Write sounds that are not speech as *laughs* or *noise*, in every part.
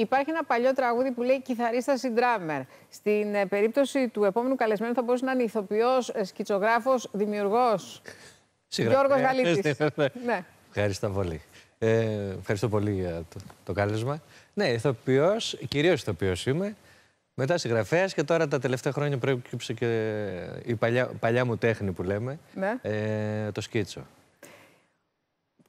Υπάρχει ένα παλιό τραγούδι που λέει Κιθαρίστα ή ντράμερ. Στην ε, περίπτωση του επόμενου καλεσμένου θα μπορούσε να είναι ηθοποιός, ε, σκητσογράφο, δημιουργό. Γιώργος ε, Γαλίτης. Ναι, ναι, ναι. Ευχαριστώ πολύ. Ε, ευχαριστώ πολύ για το, κάλεσμα. Ναι, ηθοποιός, κυρίως ηθοποιός είμαι. Μετά συγγραφέας και τώρα τα τελευταία χρόνια προέκυψε και η παλιά, παλιά μου τέχνη που λέμε. Ε, το σκίτσο.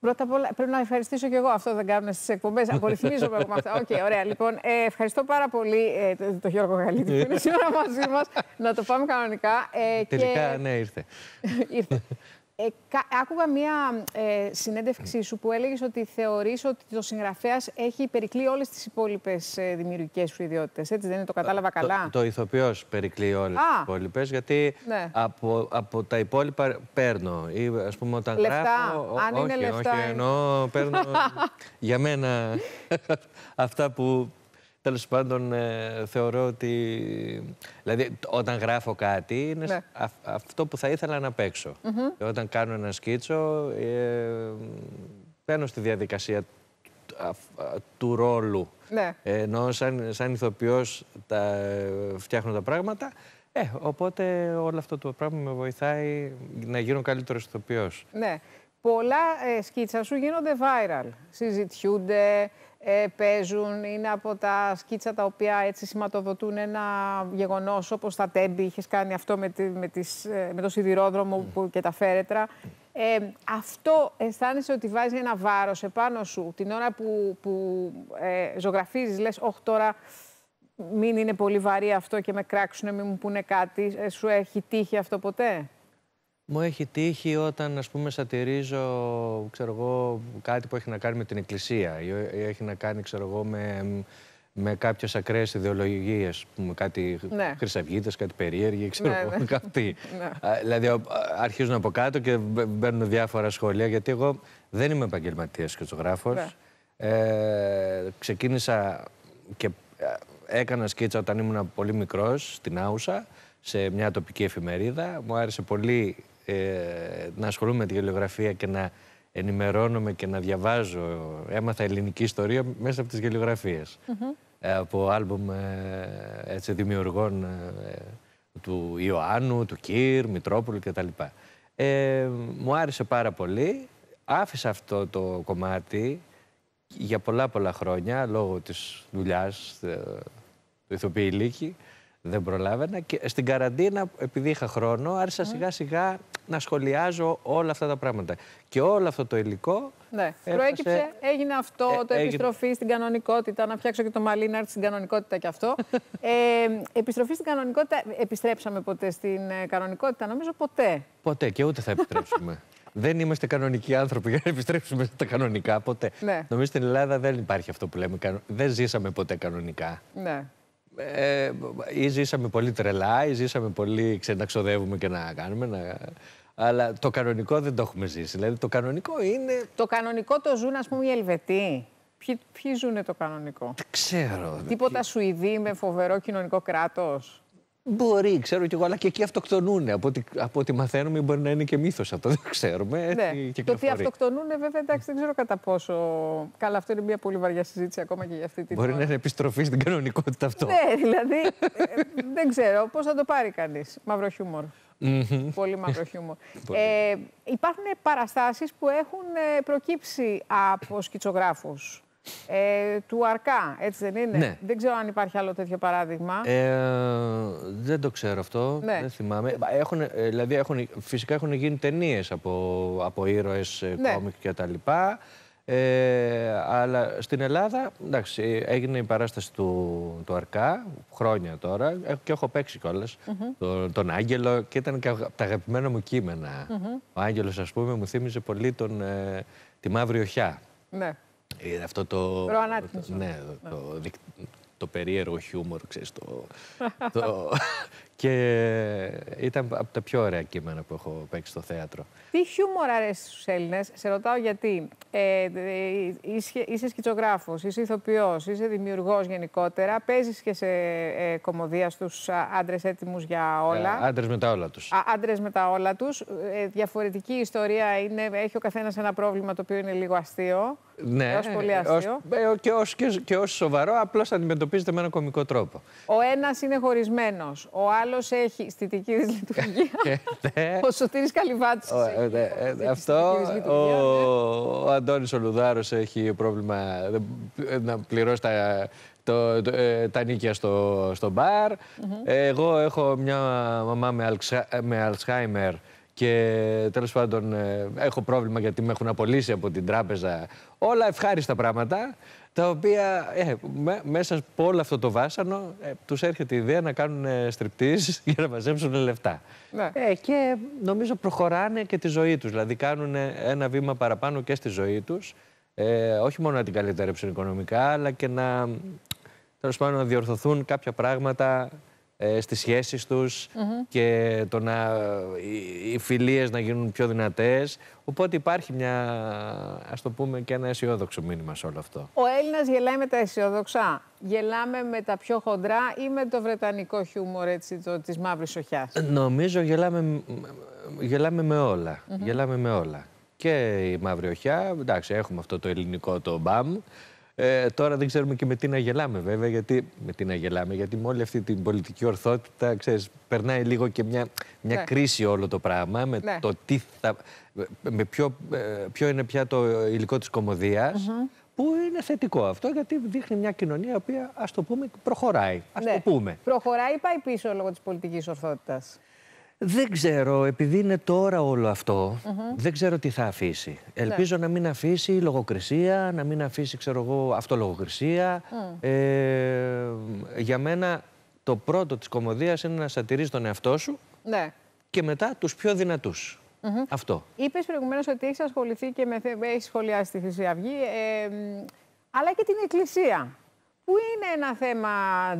Πρώτα απ' όλα πρέπει να ευχαριστήσω και εγώ. Αυτό δεν κάνουμε στις εκπομπές. Απορριθμίζομαι από με αυτά. Οκ, okay, ωραία. Λοιπόν, ε, ευχαριστώ πάρα πολύ ε, τον το Γιώργο Γαλίτη που είναι *laughs* σήμερα μαζί μας. να το πάμε κανονικά. Ε, Τελικά, και... ναι, ήρθε. *laughs* Ε, άκουγα μία ε, συνέντευξή σου που έλεγες ότι θεωρείς ότι το συγγραφέας έχει περικλεί όλες τις υπόλοιπες ε, δημιουργικές σου ιδιότητες. Έτσι, δεν είναι, το κατάλαβα ε, καλά. Το, το ηθοποιός περικλεί όλες τις υπόλοιπες, γιατί ναι. από, από τα υπόλοιπα παίρνω. Ή, ας πούμε, όταν λεφτά. Γράφω, αν είναι λεφτά. Όχι, εννοώ, παίρνω *laughs* για μένα *laughs* *laughs* αυτά που Τέλος πάντων, ε, θεωρώ ότι. Δηλαδή, όταν γράφω κάτι, είναι ναι. αυτό που θα ήθελα να παίξω. Όταν κάνω ένα σκίτσο, ε, στη διαδικασία του ρόλου. Ναι. Ε, ενώ σαν, σαν ηθοποιός τα, φτιάχνω τα πράγματα. Ε, οπότε όλο αυτό το πράγμα με βοηθάει να γίνω καλύτερος ηθοποιός. Ναι πολλά ε, σκίτσα σου γίνονται viral. Συζητιούνται, ε, παίζουν, είναι από τα σκίτσα τα οποία έτσι σηματοδοτούν ένα γεγονός, όπως τα τέμπη, είχες κάνει αυτό με, ε, με, το σιδηρόδρομο ναι. που, και τα φέρετρα. Ε, αυτό αισθάνεσαι ότι βάζεις ένα βάρος επάνω σου την ώρα που, που ε, ζωγραφίζεις, λες, όχι τώρα μην είναι πολύ βαρύ αυτό και με κράξουνε, μην μου πούνε κάτι, σου έχει τύχει αυτό ποτέ. Μου έχει τύχει όταν, ας πούμε, σατυρίζω, ξέρω κάτι που έχει να κάνει με την Εκκλησία ή έχει να κάνει, ξέρω με, με κάποιες ακραίες ιδεολογίες, πούμε, κάτι ναι. χρυσαυγίτες, κάτι περίεργη. ξέρω ναι, εγώ, ναι. *laughs* κάτι. Ναι. Δηλαδή, αρχίζουν από κάτω και μπαίνουν διάφορα σχόλια, γιατί εγώ δεν είμαι επαγγελματίας και Ναι. Ε, ξεκίνησα και έκανα σκίτσα όταν ήμουν πολύ μικρός, στην Άουσα, σε μια τοπική εφημερίδα. Μου άρεσε πολύ ε, να ασχολούμαι με τη γεωγραφία και να ενημερώνομαι και να διαβάζω. Έμαθα ελληνική ιστορία μέσα από τις γεωγραφίες. από άλμπουμ ε, έτσι, δημιουργών ε, του Ιωάννου, του Κύρ, Μητρόπουλου κτλ. Ε, μου άρεσε πάρα πολύ. Άφησα αυτό το κομμάτι για πολλά πολλά χρόνια λόγω της δουλειάς ε, του ηθοποιηλίκη δεν προλάβαινα. Και στην καραντίνα, επειδή είχα χρόνο, άρχισα ναι. σιγά σιγά να σχολιάζω όλα αυτά τα πράγματα. Και όλο αυτό το υλικό. Ναι. Προέκυψε, έγινε αυτό, ε, το επιστροφή στην κανονικότητα. Να φτιάξω και το μαλλί να έρθει στην κανονικότητα κι αυτό. *laughs* ε, επιστροφή στην κανονικότητα. Επιστρέψαμε ποτέ στην ε, κανονικότητα, νομίζω ποτέ. Ποτέ και ούτε θα επιστρέψουμε. *laughs* Δεν είμαστε κανονικοί άνθρωποι για να επιστρέψουμε στα κανονικά ποτέ. Ναι. Νομίζω στην Ελλάδα δεν υπάρχει αυτό που λέμε. Δεν ζήσαμε ποτέ κανονικά. Ναι ε, ή ζήσαμε πολύ τρελά, ή ζήσαμε πολύ να ξοδεύουμε και να κάνουμε. Να... Αλλά το κανονικό δεν το έχουμε ζήσει. Δηλαδή το κανονικό είναι. Το κανονικό το ζουν, ας πούμε, οι Ελβετοί. Ποιοι, ποιοι ζουν το κανονικό. Δεν ξέρω. Τίποτα Σουηδοί με φοβερό κοινωνικό κράτος. Μπορεί, ξέρω κι εγώ, αλλά και εκεί αυτοκτονούν. Από ό,τι, από ό,τι μαθαίνουμε, μπορεί να είναι και μύθος αυτό, δεν ξέρουμε. Ναι. Τι το ότι αυτοκτονούν, βέβαια, εντάξει, δεν ξέρω κατά πόσο. Καλά, αυτό είναι μια πολύ βαριά συζήτηση ακόμα και για αυτή την. Μπορεί να είναι επιστροφή στην κανονικότητα αυτό. Ναι, δηλαδή. Ε, δεν ξέρω πώς θα το πάρει κανείς. Μαύρο Πολύ μαύρο χιούμορ. *laughs* ε, υπάρχουν παραστάσεις που έχουν ε, προκύψει από σκητσογράφους ε, του Αρκά, έτσι δεν είναι. Ναι. Δεν ξέρω αν υπάρχει άλλο τέτοιο παράδειγμα. Ε, δεν το ξέρω αυτό. Ναι. Δεν θυμάμαι. Έχουν, ε, δηλαδή έχουν, φυσικά έχουν γίνει ταινίες από, από ήρωες, ε, ναι. κόμικ κτλ. Ε, αλλά στην Ελλάδα, εντάξει, έγινε η παράσταση του, του Αρκά χρόνια τώρα ε, και έχω παίξει κιόλας, τον, τον, Άγγελο και ήταν και από τα αγαπημένα μου κείμενα. Ο Άγγελος, ας πούμε, μου θύμιζε πολύ τον, τη Μαύρη Οχιά. Ναι. Ε, αυτό το, ναι, το, ναι, το, το, περίεργο χιούμορ, ξέρεις, το, *laughs* το... και ήταν από τα πιο ωραία κείμενα που έχω παίξει στο θέατρο. Τι χιούμορ αρέσει στους Έλληνες, σε ρωτάω γιατί. Ε, ε είσαι, είσαι σκητσογράφος, είσαι ηθοποιός, είσαι δημιουργός γενικότερα, παίζεις και σε ε, κομμωδία στους άντρες έτοιμους για όλα. Ε, άντρες με τα όλα τους. Α, άντρες με τα όλα τους. Ε, διαφορετική ιστορία είναι, έχει ο καθένας ένα πρόβλημα το οποίο είναι λίγο αστείο. Ναι, ως πολύ ε, αστείο. Ε, και, ως, και, και σοβαρό, απλώς αντιμετωπίζεται με έναν κωμικό τρόπο. Ο ένας είναι χωρισμένος, ο άλλος έχει αισθητική δυσλειτουργία. της *laughs* ε, ναι. Ο Σωτήρης Καλυβάτης ναι. Αυτό, ο, ο, ο Αντώνης Ολουδάρος έχει πρόβλημα να πληρώσει τα, το, το, τα νίκια στο, στο μπαρ. Mm -hmm. Εγώ έχω μια μαμά με, αλξα, με Αλτσχάιμερ και τέλος πάντων, ε, έχω πρόβλημα γιατί με έχουν απολύσει από την τράπεζα. Όλα ευχάριστα πράγματα, τα οποία ε, μέσα από όλο αυτό το βάσανο ε, τους έρχεται η ιδέα να κάνουν ε, *laughs* για να μαζέψουν λεφτά. Ναι. Ε, και νομίζω προχωράνε και τη ζωή τους. Δηλαδή, κάνουν ένα βήμα παραπάνω και στη ζωή τους. Ε, όχι μόνο να την καλυτερέψουν οικονομικά, αλλά και να, να διορθωθούν κάποια πράγματα ε, στις σχέσεις τους και το να, οι, οι φιλίες να γίνουν πιο δυνατές. Οπότε υπάρχει μια, ας το πούμε, και ένα αισιόδοξο μήνυμα σε όλο αυτό. Ο Έλληνας γελάει με τα αισιόδοξα. Γελάμε με τα πιο χοντρά ή με το βρετανικό χιούμορ έτσι, το, της μαύρης οχιάς. Νομίζω γελάμε, γελάμε με όλα. Γελάμε με όλα. Και η μαύρη οχιά, εντάξει, έχουμε αυτό το ελληνικό το μπαμ, ε, τώρα δεν ξέρουμε και με τι να γελάμε, βέβαια, γιατί, με τι να γελάμε, γιατί με όλη αυτή την πολιτική ορθότητα, ξέρεις, περνάει λίγο και μια, μια ναι. κρίση όλο το πράγμα με ναι. το τι θα, με ποιο, ε, ποιο είναι πια το υλικό της κομμωδίας, Που είναι θετικό αυτό, γιατί δείχνει μια κοινωνία η οποία, ας το πούμε, προχωράει. ας ναι. το πούμε. Προχωράει ή πάει πίσω λόγω της πολιτικής ορθότητας. Δεν ξέρω, επειδή είναι τώρα όλο αυτό, δεν ξέρω τι θα αφήσει. Ναι. Ελπίζω να μην αφήσει λογοκρισία, να μην αφήσει, ξέρω εγώ, αυτολογοκρισία. Ε, για μένα το πρώτο της κομμωδίας είναι να σατυρίζει τον εαυτό σου ναι. και μετά τους πιο δυνατούς. Mm -hmm. Αυτό. Είπες προηγουμένως ότι έχεις ασχοληθεί και με. έχεις σχολιάσει τη Χρυσή Αυγή, ε, αλλά και την Εκκλησία που είναι ένα θέμα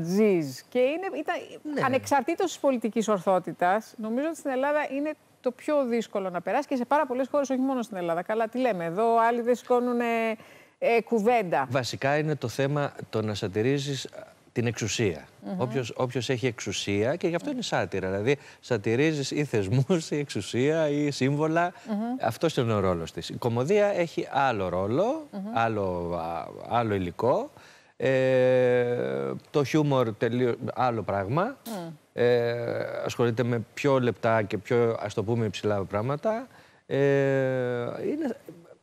τζιζ και είναι, ήταν, ναι. ανεξαρτήτως της πολιτικής ορθότητας, νομίζω ότι στην Ελλάδα είναι το πιο δύσκολο να περάσει και σε πάρα πολλές χώρες, όχι μόνο στην Ελλάδα. Καλά, τι λέμε, εδώ άλλοι δεν σηκώνουν ε, κουβέντα. Βασικά είναι το θέμα το να σατυρίζεις ε, την εξουσία. Mm-hmm. Όποιος, έχει εξουσία και γι' αυτό είναι σάτυρα. Δηλαδή, σατυρίζεις ή θεσμούς, ή εξουσία, ή σύμβολα. Αυτός είναι ο ρόλος της. Η κομμωδία έχει άλλο άλλο, άλλο υλικό. Ε, το χιούμορ τελείω άλλο πράγμα. Mm. Ε, ασχολείται με πιο λεπτά και πιο ας το πούμε υψηλά πράγματα. Ε, είναι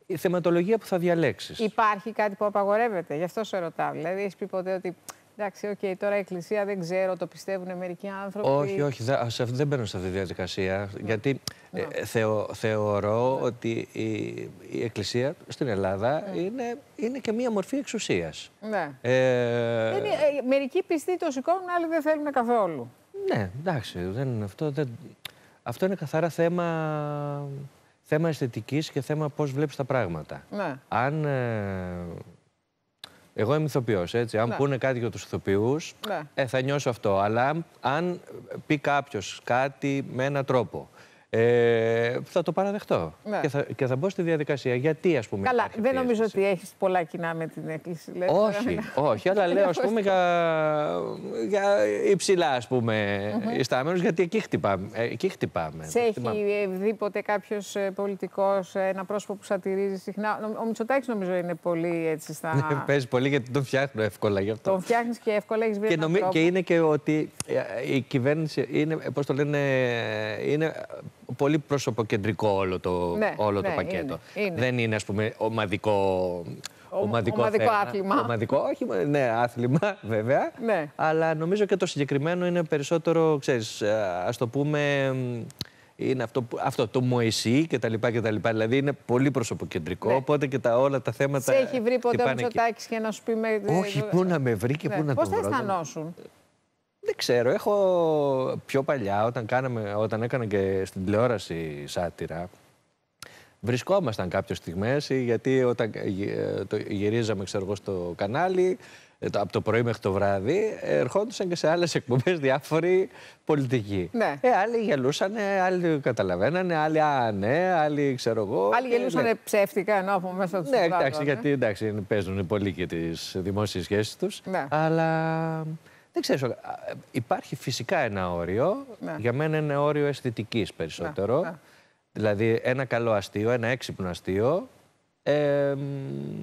η θεματολογία που θα διαλέξεις. Υπάρχει κάτι που απαγορεύεται, γι' αυτό σε ρωτάω. Δηλαδή, έχεις πει ποτέ ότι Εντάξει, οκ, okay, τώρα η Εκκλησία δεν ξέρω, το πιστεύουν μερικοί άνθρωποι. Όχι, όχι, δεν μπαίνω σε αυτή τη διαδικασία. Γιατί ναι. ε, θεωρώ ναι. ότι η, Εκκλησία στην Ελλάδα ναι. είναι, είναι και μία μορφή εξουσίας. Ναι. Ε, ε, μερικοί πιστοί το σηκώνουν, άλλοι δεν θέλουν καθόλου. Ναι, εντάξει, δεν, αυτό, δεν, αυτό είναι καθαρά θέμα θέμα αισθητικής και θέμα πώς βλέπεις τα πράγματα. Ναι. Αν ε, εγώ είμαι ηθοποιός, έτσι. Αν ναι. πούνε κάτι για τους ηθοποιούς, ναι. ε, θα νιώσω αυτό. Αλλά αν πει κάποιος κάτι με έναν τρόπο ε, θα το παραδεχτώ ναι. και, θα, και θα μπω στη διαδικασία. Γιατί, ας πούμε. Καλά, δεν νομίζω ότι έχεις πολλά κοινά με την Εκκλησία. Όχι, όχι, αλλά λέω ας πούμε για, για υψηλά ας πούμε mm -hmm. γιατί εκεί χτυπάμε. Ε, εκεί χτυπάμε. Σε έχει δει ποτέ κάποιος ε, πολιτικός ε, ένα πρόσωπο που σατηρίζει συχνά. Ο Μητσοτάκης νομίζω είναι πολύ έτσι στα. Ναι, παίζει πολύ γιατί τον φτιάχνω εύκολα γι' αυτό. Τον φτιάχνεις και εύκολα, έχεις βρει και, και είναι και ότι η κυβέρνηση είναι, πώς το λένε, είναι πολύ προσωποκεντρικό όλο το, ναι, όλο το ναι, πακέτο. Δεν είναι, ας πούμε, ομαδικό, ομαδικό, άθλημα. Ομαδικό, όχι, ναι, άθλημα *laughs* βέβαια. Ναι. Αλλά νομίζω και το συγκεκριμένο είναι περισσότερο, ξέρεις, ε, ας το πούμε... Είναι αυτό, αυτό το Μωυσή και τα λοιπά και τα λοιπά. Δηλαδή είναι πολύ προσωποκεντρικό, ναι. οπότε και τα, όλα τα θέματα... Σε έχει βρει ποτέ ο Μητσοτάκης και να σου πει... Με... Όχι, πού να με βρει και ναι. πού να το βρω. Πώς θα αισθανόσουν. Δεν ξέρω, έχω πιο παλιά, όταν, κάναμε, όταν έκανα και στην τηλεόραση σάτυρα, βρισκόμασταν κάποιες στιγμές, γιατί όταν ε, το γυρίζαμε ξέρω στο κανάλι, ε, από το πρωί μέχρι το βράδυ, ερχόντουσαν και σε άλλες εκπομπές διάφοροι πολιτικοί. Ναι. Ε, άλλοι γελούσαν, άλλοι καταλαβαίνανε, άλλοι α, ναι, άλλοι ξέρω εγώ. Άλλοι ε, γελούσαν ναι. ψεύτικα ενώ από μέσα τους. Ναι, εντάξει, ναι. γιατί εντάξει, παίζουν πολύ και τις δημόσιες σχέσεις τους. Ναι. Αλλά δεν ξέρω. Υπάρχει φυσικά ένα όριο. Ναι. Για μένα είναι όριο αισθητικής περισσότερο. Ναι, ναι. Δηλαδή, ένα καλό αστείο, ένα έξυπνο αστείο. Ε,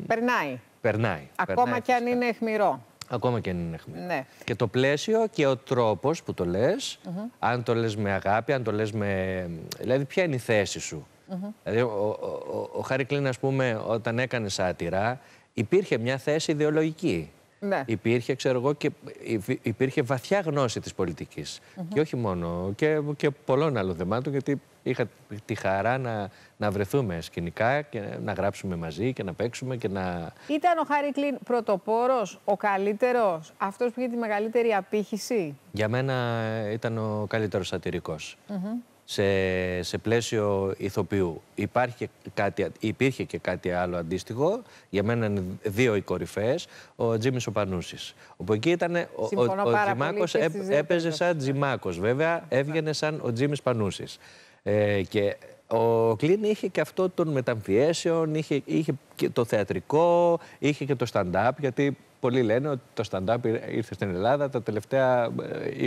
περνάει. Περνάει. Ακόμα περνάει, και αν είναι αιχμηρό. Ακόμα και αν είναι αιχμηρό. Ναι. Και το πλαίσιο και ο τρόπος που το λες, αν το λες με αγάπη, αν το λες με. Δηλαδή, ποια είναι η θέση σου. Δηλαδή, ο, ο, ο, ο Χάρη Κλίν, ας πούμε, όταν έκανες σάτυρα, υπήρχε μια θέση ιδεολογική. Ναι. Υπήρχε, ξέρω εγώ, και υπήρχε βαθιά γνώση της πολιτικής. Και όχι μόνο, και, και πολλών άλλων θεμάτων, γιατί είχα τη χαρά να, να βρεθούμε σκηνικά και να γράψουμε μαζί και να παίξουμε και να. Ήταν ο Χάρη Κλίν πρωτοπόρος, ο καλύτερος, αυτός που είχε τη μεγαλύτερη απήχηση. Για μένα ήταν ο καλύτερος σατυρικός σε, σε πλαίσιο ηθοποιού. Υπάρχει κάτι, υπήρχε και κάτι άλλο αντίστοιχο. Για μένα είναι δύο οι κορυφαίες. Ο Τζίμι Οπανούση. Όπου εκεί ήταν. Ο, Τζιμάκο έπαιζε σαν Τζιμάκος. Βέβαια, έβγαινε σαν ο Τζίμις Πανούσης. Ε, και ο Κλίν είχε και αυτό των μεταμφιέσεων, είχε, είχε και το θεατρικό, είχε και το stand-up, γιατί πολλοί λένε ότι το stand-up ήρθε στην Ελλάδα τα τελευταία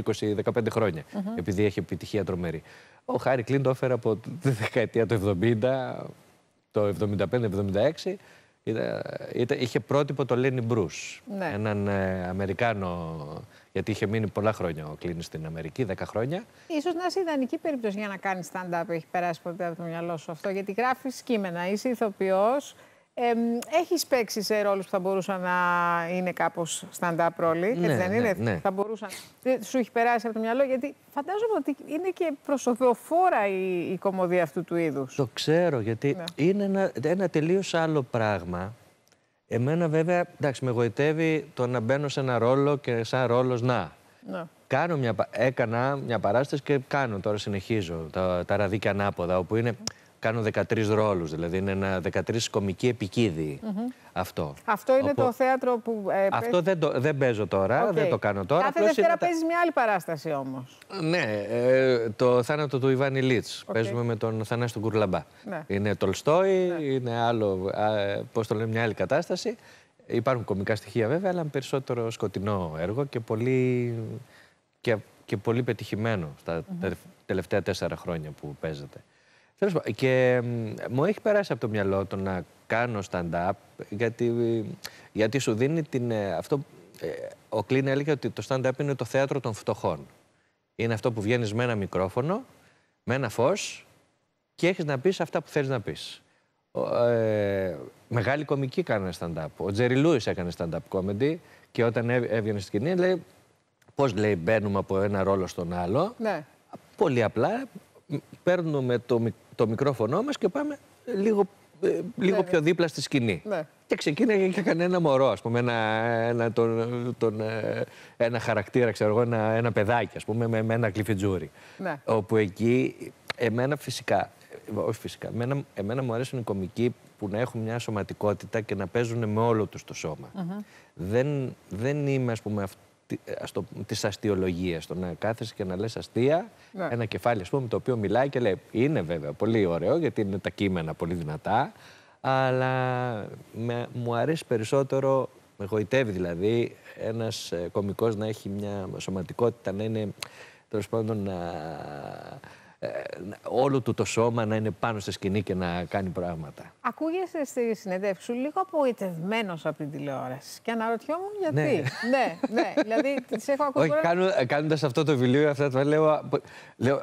20-15 ε, χρόνια, επειδή έχει επιτυχία τρομερή. Ο Χάρη έφερε από τη δεκαετία του 70, το 75-76, είχε πρότυπο το Λένι Μπρούς, έναν ε, Αμερικάνο, γιατί είχε μείνει πολλά χρόνια ο Κλίν στην Αμερική, 10 χρόνια. Ίσως να είσαι ιδανική περίπτωση για να κάνεις stand stand-up, έχει περάσει ποτέ από το μυαλό σου αυτό, γιατί γράφεις κείμενα, είσαι ηθοποιός, ε, Έχεις παίξει σε ρόλους που θα μπορούσαν να είναι κάπως stand-up ρόλοι. Ναι, δεν ναι, είναι. Ναι, ναι. Θα ε, Σου έχει περάσει από το μυαλό, γιατί φαντάζομαι ότι είναι και προσοδοφόρα η, η κομμωδία αυτού του είδους. Το ξέρω, γιατί ναι. είναι ένα, ένα τελείως άλλο πράγμα. Εμένα, βέβαια, εντάξει, με γοητεύει το να μπαίνω σε ένα ρόλο και σαν ρόλος να. Ναι. Κάνω μια, έκανα μια παράσταση και κάνω τώρα, συνεχίζω τα, τα ραδίκια ανάποδα, όπου είναι κάνω 13 ρόλους, δηλαδή είναι ένα 13 κομική επικίδη αυτό. Αυτό είναι το θέατρο που... Ε, αυτό δεν, το, δεν παίζω τώρα, δεν το κάνω τώρα. Κάθε Δευτέρα είναι... παίζεις μια άλλη παράσταση όμως. Ναι, ε, το θάνατο του Ιβάνι Λίτς. Okay. Παίζουμε με τον Θανάση του Κουρλαμπά. Ναι. Είναι Τολστόι, ναι. είναι άλλο, πώ πώς το λέμε, μια άλλη κατάσταση. Υπάρχουν κομικά στοιχεία βέβαια, αλλά περισσότερο σκοτεινό έργο και πολύ, και, και πολύ πετυχημένο στα τελευταία τέσσερα χρόνια που παίζεται πάντων. Και μου έχει περάσει από το μυαλό το να κάνω stand-up, γιατί, γιατί σου δίνει την. Ε, αυτό, ε, ο Κλίν έλεγε ότι το stand-up είναι το θέατρο των φτωχών. Είναι αυτό που βγαίνεις με ένα μικρόφωνο, με ένα φως και έχεις να πεις αυτά που θέλεις να πεις. Ε, μεγάλοι κομικοί κάνανε stand-up. Ο Τζέρι Λούις έκανε stand-up comedy και όταν έβγαινε στην σκηνή, λέει. Πώς λέει, μπαίνουμε από ένα ρόλο στον άλλο. Ναι. Πολύ απλά. Παίρνουμε το, το μικρόφωνο μας και πάμε λίγο, ε, λίγο ναι, πιο ναι. δίπλα στη σκηνή. Ναι. Και ξεκίνησε και έκανε ένα μωρό, ας πούμε, ένα, ένα, τον, τον, ε, ένα χαρακτήρα, ξέρω ένα, ένα παιδάκι, ας πούμε, με, ένα κλειφιτζούρι. Ναι. Όπου εκεί, εμένα φυσικά, ε, όχι φυσικά, εμένα, εμένα μου αρέσουν οι κομικοί που να έχουν μια σωματικότητα και να παίζουν με όλο τους το σώμα. δεν, δεν είμαι, ας πούμε, αυτό τη ε, αστειολογία. Το να κάθεσαι και να λες αστεία, ναι. ένα κεφάλι, ας το οποίο μιλάει και λέει: Είναι βέβαια πολύ ωραίο, γιατί είναι τα κείμενα πολύ δυνατά, αλλά με, μου αρέσει περισσότερο, με γοητεύει δηλαδή, ένας ε, κωμικός να έχει μια σωματικότητα, να είναι τέλος πάντων να ε, όλο του το σώμα να είναι πάνω στη σκηνή και να κάνει πράγματα. Ακούγεσαι στη συνεντεύξη σου λίγο απογοητευμένος από την τηλεόραση. Και αναρωτιόμουν γιατί. Ναι, ναι, ναι. Δηλαδή τις έχω ακούσει. Όχι, ε, κάνοντας αυτό το βιβλίο, αυτά τα λέω. λέω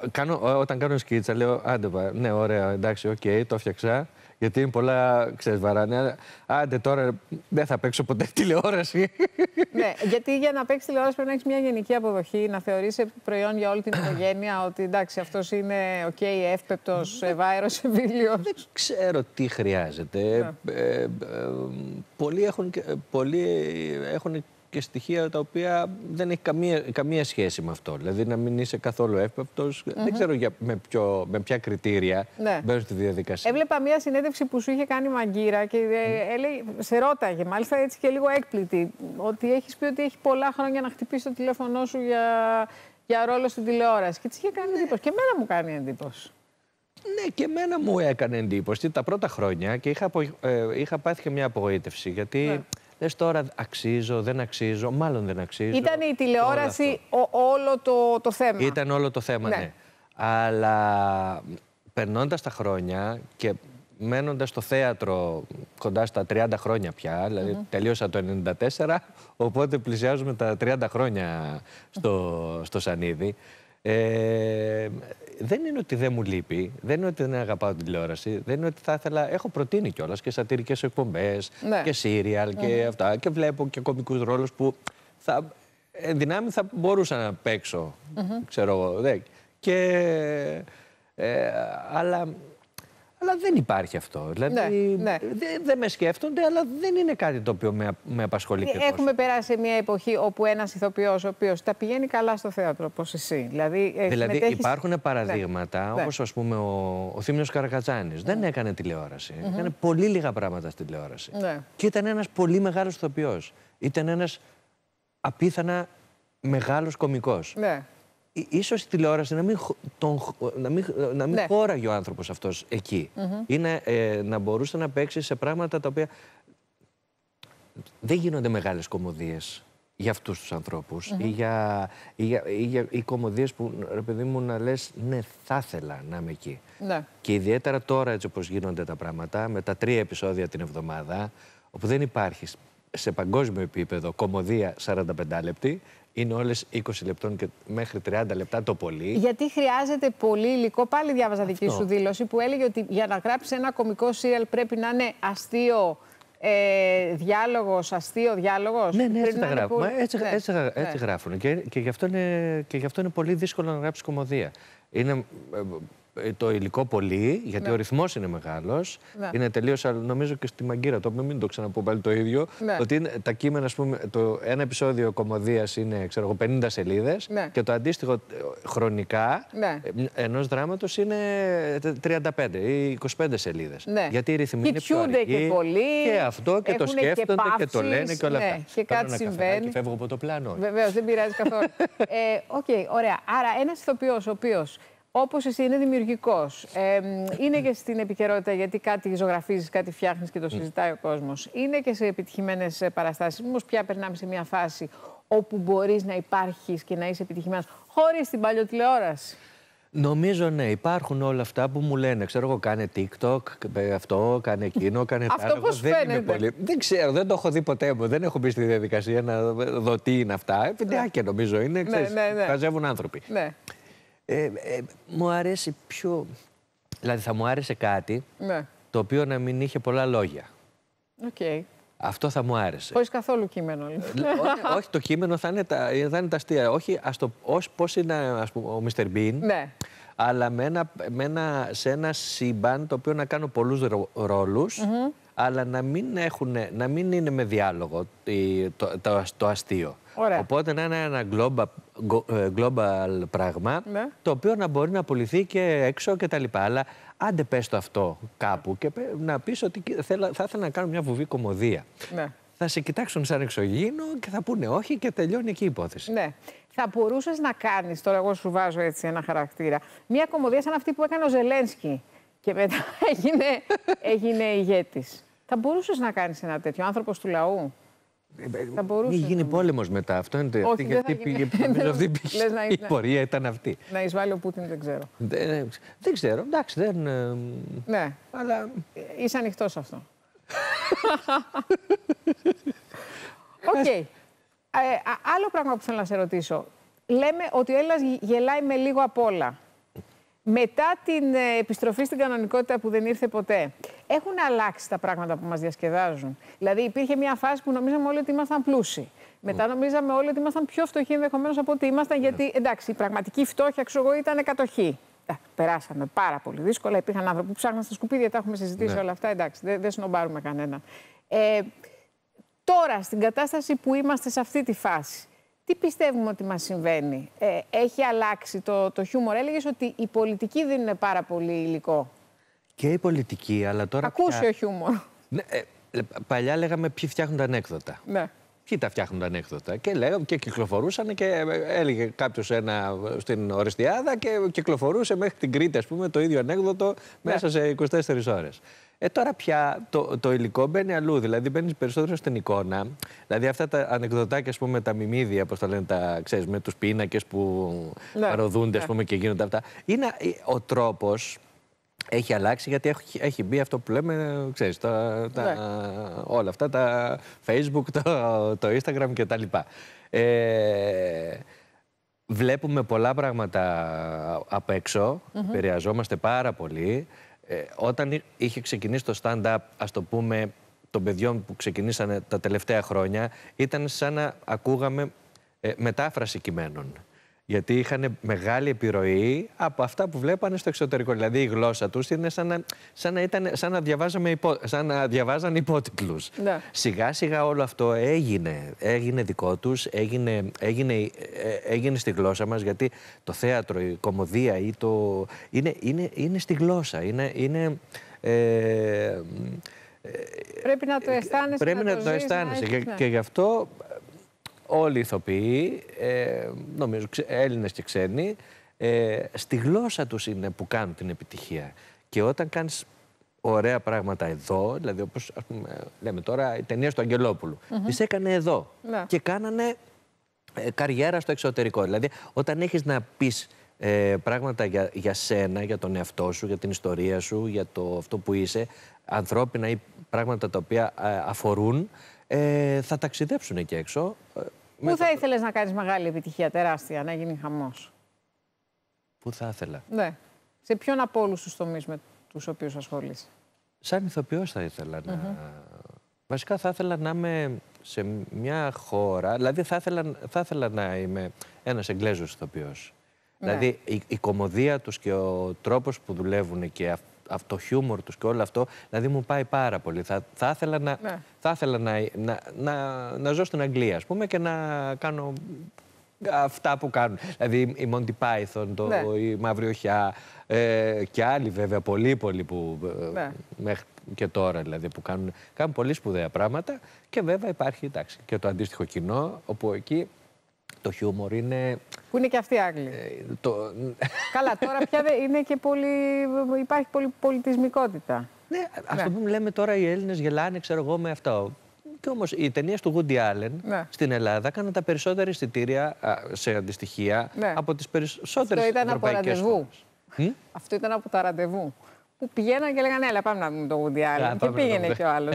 όταν κάνω σκίτσα, λέω άντε, ναι, ωραία, εντάξει, οκ, το φτιάξα. Γιατί είναι πολλά, ξέρεις, βαράνε. Άντε τώρα δεν θα παίξω ποτέ τηλεόραση. ναι, γιατί για να παίξεις τηλεόραση πρέπει να έχεις μια γενική αποδοχή, να θεωρήσει προϊόν για όλη την οικογένεια ότι εντάξει, αυτός είναι οκ, okay, εύπεπτος, ναι. ευάερος, ευήλιος. Δεν ξέρω τι χρειάζεται. Ναι. Ε, ε, ε, πολλοί έχουν, πολλοί έχουν και στοιχεία τα οποία δεν έχει καμία, καμία σχέση με αυτό. Δηλαδή να μην είσαι καθόλου εύπεπτος. Δεν ξέρω για, με, ποιο, με ποια κριτήρια ναι. μπαίνω στη διαδικασία. Έβλεπα μία συνέντευξη που σου είχε κάνει μαγκύρα και ε, σε ρώταγε, μάλιστα έτσι και λίγο έκπλητη, ότι έχεις πει ότι έχει πολλά χρόνια να χτυπήσει το τηλέφωνό σου για, για ρόλο στην τηλεόραση. Και της είχε κάνει ναι. εντύπωση. Και εμένα μου κάνει εντύπωση. Ναι, και εμένα μου έκανε εντύπωση τα πρώτα χρόνια και είχα, απο... Ε, είχα πάθει και μια απογοήτευση. Γιατί ναι. Λε τώρα αξίζω, δεν αξίζω, μάλλον δεν αξίζω. Ήταν η τηλεόραση όλο, ο, όλο το, το θέμα. Ήταν όλο το θέμα, ναι. ναι. Αλλά περνώντας τα χρόνια και μένοντας στο θέατρο κοντά στα 30 χρόνια πια, δηλαδή τελείωσα το 1994, οπότε πλησιάζουμε τα 30 χρόνια στο, στο Σανίδι. Ε, δεν είναι ότι δεν μου λείπει, δεν είναι ότι δεν αγαπάω την τηλεόραση, δεν είναι ότι θα ήθελα. Έχω προτείνει κιόλας και σατυρικές εκπομπές ναι. και σύριαλ και αυτά. Και βλέπω και κομικούς ρόλους που θα, ε, εν δυνάμει θα μπορούσα να παίξω. Ξέρω εγώ. Ε, αλλά αλλά δεν υπάρχει αυτό. Δηλαδή, ναι, ναι. Δεν με σκέφτονται, αλλά δεν είναι κάτι το οποίο με, με απασχολεί και τόσο. Έχουμε περάσει μια εποχή όπου ένας ηθοποιός, ο οποίος τα πηγαίνει καλά στο θέατρο, όπως εσύ. Δηλαδή, ε, δηλαδή υπάρχουν ναι, παραδείγματα, ναι. όπως ο, ο Θήμιος Καρακατσάνη. Δεν ναι. έκανε τηλεόραση. Mm -hmm. Έκανε πολύ λίγα πράγματα στη τηλεόραση. Ναι. Και ήταν ένας πολύ μεγάλος ηθοποιός. Ήταν ένας απίθανα μεγάλος κωμικό. Ναι ίσως η τηλεόραση να μην, τον, να μην, να μην ναι. χώραγε ο άνθρωπος αυτός εκεί. Mm Είναι ε, να μπορούσε να παίξει σε πράγματα τα οποία δεν γίνονται μεγάλες κομμωδίες για αυτούς τους ανθρωπους ή, για, ή, για, ή για που, ρε παιδί μου, να λες ναι, θα ήθελα να είμαι εκεί. Ναι. Και ιδιαίτερα τώρα έτσι όπως γίνονται τα πράγματα, με τα τρία επεισόδια την εβδομάδα, όπου δεν υπάρχει σε παγκόσμιο επίπεδο κομμωδία 45 λεπτή, είναι όλες 20 λεπτών και μέχρι 30 λεπτά το πολύ. Γιατί χρειάζεται πολύ υλικό. Πάλι διάβαζα δική σου δήλωση που έλεγε ότι για να γράψεις ένα κομικό σύριαλ πρέπει να είναι αστείο. Ε, διάλογος, αστείο διάλογος. Ναι, ναι, έτσι τα γράφουμε. Έτσι, ναι, έτσι, ναι. έτσι γράφουν. Και, και, γι αυτό είναι, και γι' αυτό είναι πολύ δύσκολο να γράψεις κομμωδία. Είναι ε, ε, το υλικό πολύ, γιατί ναι. ο ρυθμός είναι μεγάλος. Ναι. Είναι τελείως, νομίζω και στη μαγκύρα. Το μην το ξαναπώ πάλι το ίδιο. Ναι. Ότι τα κείμενα, ας πούμε, το ένα επεισόδιο κομμωδίας είναι ξέρω, 50 σελίδες ναι. και το αντίστοιχο ε, χρονικά ναι. Ε, ενός δράματος είναι 35 ή 25 σελίδε. Γιατί οι ρυθμοί είναι πιο και πολύ. Και αυτό και το σκέφτονται και, και, το λένε και όλα αυτά. Και κάτι συμβαίνει. Και φεύγω από το πλάνο. Βεβαίως, δεν πειράζει καθόλου. *laughs* ε, okay, ωραία. Άρα, ένας ηθοποιός ο οποίος Όπως εσύ είναι δημιουργικός. Ε, είναι και στην επικαιρότητα γιατί κάτι ζωγραφίζεις, κάτι φτιάχνεις και το mm. συζητάει ο κόσμος. Είναι και σε επιτυχημένες παραστάσεις. Όμως πια περνάμε σε μια φάση όπου μπορείς να υπάρχεις και να είσαι επιτυχημένος χωρίς την τηλεόραση. Νομίζω ναι, υπάρχουν όλα αυτά που μου λένε. Ξέρω εγώ, κάνε TikTok, αυτό, κάνε εκείνο, κάνε τάδε. Αυτό πώ φαίνεται. Πολύ... Δεν ξέρω, δεν το έχω δει ποτέ μου. Δεν έχω μπει στη διαδικασία να δω τι είναι αυτά. Επειδή νομίζω είναι. Ναι, ξέρεις, ναι, ναι. άνθρωποι. Ναι. Ε, ε, μου αρέσει πιο... Δηλαδή θα μου άρεσε κάτι ναι. το οποίο να μην είχε πολλά λόγια. Okay. Αυτό θα μου άρεσε. Χωρίς καθόλου κείμενο. Ε, λοιπόν. όχι, όχι, το κείμενο θα είναι τα, θα είναι τα αστεία. Όχι, ας το, ως πώς είναι ο Μίστερ Μπιν, ναι. αλλά με ένα, σε ένα σύμπαν το οποίο να κάνω πολλούς ρο, ρόλους, αλλά να μην, έχουν, να μην είναι με διάλογο το αστείο. Ωραία. Οπότε να είναι ένα global, global ε, πράγμα ναι. το οποίο να μπορεί να πουληθεί και έξω κτλ. Αλλά άντε πες το αυτό κάπου και να πεις ότι θέλα, θα ήθελα να κάνω μια βουβή κομμωδία. Ναι. Θα σε κοιτάξουν σαν εξωγήινο και θα πούνε όχι και τελειώνει εκεί η υπόθεση. Ναι. Θα μπορούσες να κάνεις, τώρα εγώ σου βάζω έτσι ένα χαρακτήρα, μια κομμωδία σαν αυτή που έκανε ο Ζελένσκι και μετά *laughs* έγινε, έγινε ηγέτης. Θα μπορούσες να κάνεις ένα τέτοιο άνθρωπος του λαού. Θα μπορούσε. γίνει πόλεμος μετά. Αυτό είναι γιατί πήγε, *laughs* η πορεία ήταν αυτή. Να εισβάλλει ο Πούτιν δεν ξέρω. Δεν, ε, ξέρω, εντάξει, δεν. Ε, ναι. Αλλά... Είσαι ανοιχτός αυτό. *laughs* Οκ. Ε, άλλο πράγμα που θέλω να σε ρωτήσω. Λέμε ότι ο Έλληνας γελάει με λίγο απ' όλα μετά την ε, επιστροφή στην κανονικότητα που δεν ήρθε ποτέ, έχουν αλλάξει τα πράγματα που μας διασκεδάζουν. Δηλαδή, υπήρχε μια φάση που νομίζαμε όλοι ότι ήμασταν πλούσιοι. Μετά ναι. νομίζαμε όλοι ότι ήμασταν πιο φτωχοί ενδεχομένως από ότι ήμασταν, γιατί ναι. εντάξει, η πραγματική φτώχεια, ξέρω εγώ, ήταν κατοχή. Περάσαμε πάρα πολύ δύσκολα. Υπήρχαν άνθρωποι που ψάχναν στα σκουπίδια, τα έχουμε συζητήσει ναι. όλα αυτά. Εντάξει, δεν, δεν συνομπάρουμε κανέναν. Ε, τώρα, στην κατάσταση που είμαστε σε αυτή τη φάση, τι πιστεύουμε ότι μας συμβαίνει. Ε, έχει αλλάξει το, το χιούμορ. Έλεγες ότι οι πολιτικοί είναι πάρα πολύ υλικό. Και οι πολιτικοί, αλλά τώρα... Ακούσε πια... χιούμορ. Ναι, ε, παλιά λέγαμε ποιοι φτιάχνουν τα ανέκδοτα. Ναι. Ποιοι τα φτιάχνουν τα ανέκδοτα. Και, λέγα, και κυκλοφορούσαν και ε, έλεγε κάποιος ένα στην Οριστιάδα και κυκλοφορούσε μέχρι την Κρήτη, ας πούμε, το ίδιο ανέκδοτο ναι. μέσα σε 24 ώρες. Ε, τώρα πια το, το υλικό μπαίνει αλλού. Δηλαδή μπαίνει περισσότερο στην εικόνα. Δηλαδή αυτά τα ανεκδοτάκια, ας πούμε, τα μιμίδια, όπω τα λένε, τα, με τους πίνακες που ναι. παροδούνται, ναι. πούμε, και γίνονται αυτά. Είναι ε, ο τρόπος έχει αλλάξει γιατί έχει, έχει μπει αυτό που λέμε, ξέρεις, τα, τα, ναι. όλα αυτά, τα facebook, το, το instagram κτλ. Ε, βλέπουμε πολλά πράγματα απ' έξω, mm πάρα πολύ. Ε, όταν είχε ξεκινήσει το stand-up, ας το πούμε, των παιδιών που ξεκινήσανε τα τελευταία χρόνια, ήταν σαν να ακούγαμε ε, μετάφραση κειμένων. Γιατί είχαν μεγάλη επιρροή από αυτά που βλέπανε στο εξωτερικό. Δηλαδή η γλώσσα τους είναι σαν να, σαν να, ήταν, σαν να, διαβάζαμε υπο, σαν να διαβάζαν υπότιτλους. Ναι. Σιγά σιγά όλο αυτό έγινε. Έγινε δικό τους, έγινε, έγινε, ε, έγινε στη γλώσσα μας. Γιατί το θέατρο, η κομμωδία ή το. είναι, είναι, είναι στη γλώσσα. Είναι. είναι ε, Πρέπει να το ε, αισθάνεσαι. Πρέπει να, το, αισθάνεσαι. Ναι. και γι' αυτό όλοι οι ηθοποιοί, ε, νομίζω Έλληνες και ξένοι, ε, στη γλώσσα τους είναι που κάνουν την επιτυχία. Και όταν κάνεις ωραία πράγματα εδώ, δηλαδή όπως ας πούμε, λέμε τώρα η ταινία του Αγγελόπουλου, τις έκανε εδώ ναι. και κάνανε ε, καριέρα στο εξωτερικό. Δηλαδή όταν έχεις να πεις ε, πράγματα για, για σένα, για τον εαυτό σου, για την ιστορία σου, για το αυτό που είσαι, ανθρώπινα ή πράγματα τα οποία αφορούν, ε, θα ταξιδέψουν εκεί έξω. Ε, Πού θα ήθελες να κάνεις μεγάλη επιτυχία, τεράστια, να γίνει χαμός. Πού θα ήθελα. Ναι. Σε ποιον από όλους τους τομείς με τους οποίους ασχολείσαι. Σαν ηθοποιός θα ήθελα να. Βασικά θα ήθελα να είμαι σε μια χώρα. Δηλαδή θα ήθελα, θα να είμαι ένας Εγγλέζος ηθοποιός. Ναι. Δηλαδή η, η κομμωδία τους και ο τρόπος που δουλεύουν και το χιούμορ τους και όλο αυτό, δηλαδή μου πάει πάρα πολύ. Θα, θα ήθελα, να, ναι. θα ήθελα να, να, να, να, ζω στην Αγγλία, ας πούμε, και να κάνω αυτά που κάνουν. Δηλαδή η Monty Python, το, ναι. η Μαύρη Οχιά ε, και άλλοι βέβαια, πολύ πολύ που ε, ναι. μέχρι και τώρα δηλαδή που κάνουν, κάνουν πολύ σπουδαία πράγματα και βέβαια υπάρχει εντάξει, και το αντίστοιχο κοινό όπου εκεί το χιούμορ είναι. Που είναι και αυτοί Άγγλοι. Ε, το... Καλά, τώρα πια είναι και πολύ... υπάρχει πολύ πολιτισμικότητα. Ναι, ας ναι. το πούμε, λέμε τώρα οι Έλληνες γελάνε, ξέρω εγώ, με αυτό. Και όμως οι ταινίες του Woody Allen ναι. στην Ελλάδα έκαναν τα περισσότερα εισιτήρια σε αντιστοιχεία ναι. από τις περισσότερες ραντεβού. Αυτό ήταν από τα ραντεβού που πηγαίναν και λέγανε Έλα, πάμε να δούμε το Woody Allen. Yeah, και πήγαινε και ο άλλος. ο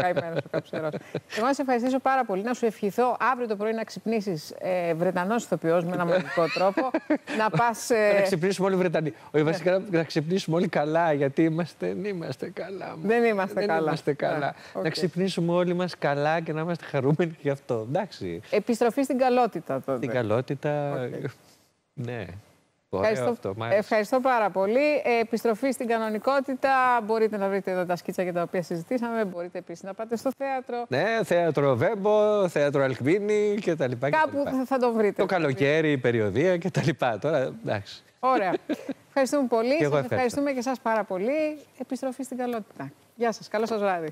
Εγώ να σε ευχαριστήσω πάρα πολύ. Να σου ευχηθώ αύριο το πρωί να ξυπνήσεις ε, Βρετανός ηθοποιός με ένα μαγικό τρόπο. *laughs* να πας. Ε... Να ξυπνήσουμε όλοι Βρετανοί. Βασικά να ξυπνήσουμε όλοι καλά, γιατί είμαστε, δεν είμαστε καλά. Δεν είμαστε δεν καλά. Είμαστε καλά. να ξυπνήσουμε όλοι μας καλά και να είμαστε χαρούμενοι γι' αυτό. Εντάξει. Επιστροφή στην καλότητα τότε. Στην καλότητα. Ναι. Ευχαριστώ, αυτό, πάρα πολύ. επιστροφή στην κανονικότητα. Μπορείτε να βρείτε εδώ τα σκίτσα για τα οποία συζητήσαμε. Μπορείτε επίσης να πάτε στο θέατρο. Ναι, θέατρο Βέμπο, θέατρο Αλκμίνη κτλ. Κάπου θα το βρείτε. Το καλοκαίρι, η περιοδία κτλ. Τώρα εντάξει. Ωραία. *laughs* Ευχαριστούμε πολύ. ευχαριστούμε και εσά πάρα πολύ. Επιστροφή στην καλότητα. Γεια σας. Καλό σας βράδυ.